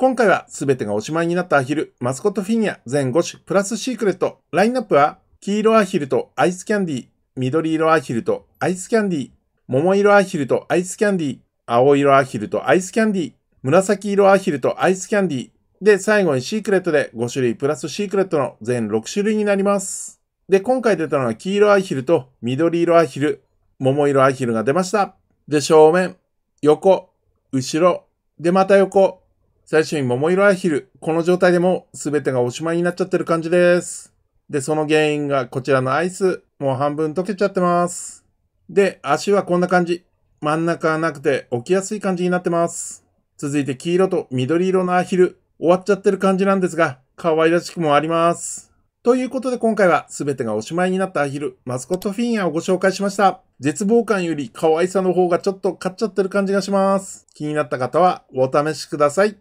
今回は全てがおしまいになったアヒル、マスコットフィギュア全5種プラスシークレット。ラインナップは、黄色アヒルとアイスキャンディー、緑色アヒルとアイスキャンディー、桃色アヒルとアイスキャンディー、青色アヒルとアイスキャンディー、紫色アヒルとアイスキャンディー。で、最後にシークレットで5種類プラスシークレットの全6種類になります。で、今回出たのは黄色アヒルと緑色アヒル、桃色アヒルが出ました。で、正面、横、後ろ、で、また横、最初に桃色アヒル。この状態でも全てがおしまいになっちゃってる感じです。で、その原因がこちらのアイス。もう半分溶けちゃってます。で、足はこんな感じ。真ん中がなくて起きやすい感じになってます。続いて黄色と緑色のアヒル。終わっちゃってる感じなんですが、可愛らしくもあります。ということで今回は全てがおしまいになったアヒル、マスコットフィギュアをご紹介しました。絶望感より可愛さの方がちょっと勝っちゃってる感じがします。気になった方はお試しください。